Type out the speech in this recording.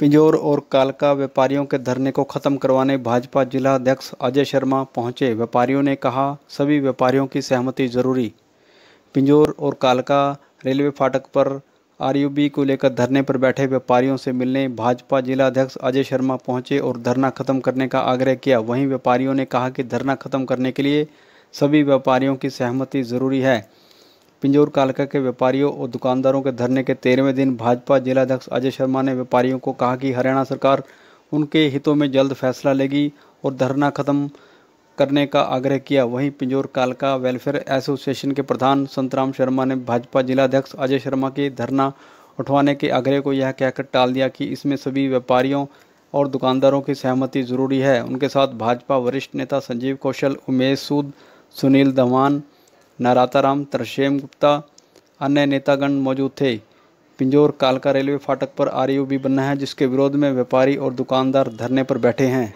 पिंजौर और कालका व्यापारियों के धरने को खत्म करवाने भाजपा जिला अध्यक्ष अजय शर्मा पहुंचे व्यापारियों ने कहा सभी व्यापारियों की सहमति जरूरी पिंजौर और कालका रेलवे फाटक पर आरयूबी को लेकर धरने पर बैठे व्यापारियों से मिलने भाजपा जिला अध्यक्ष अजय शर्मा पहुंचे और धरना खत्म करने का आग्रह किया वहीं व्यापारियों ने कहा कि धरना खत्म करने के लिए सभी व्यापारियों की सहमति जरूरी है पिंजौर कालका के व्यापारियों और दुकानदारों के धरने के तेरहवें दिन भाजपा जिलाध्यक्ष अजय शर्मा ने व्यापारियों को कहा कि हरियाणा सरकार उनके हितों में जल्द फैसला लेगी और धरना खत्म करने का आग्रह किया वहीं पिंजौर कालका वेलफेयर एसोसिएशन के प्रधान संतराम शर्मा ने भाजपा जिलाध्यक्ष अजय शर्मा के धरना उठवाने के आग्रह को यह कहकर टाल दिया कि इसमें सभी व्यापारियों और दुकानदारों की सहमति जरूरी है उनके साथ भाजपा वरिष्ठ नेता संजीव कौशल उमेश सूद सुनील धवान नाराताराम तरशेम गुप्ता अन्य नेतागण मौजूद थे पिंजौर कालका रेलवे फाटक पर आरयू भी बनना है जिसके विरोध में व्यापारी और दुकानदार धरने पर बैठे हैं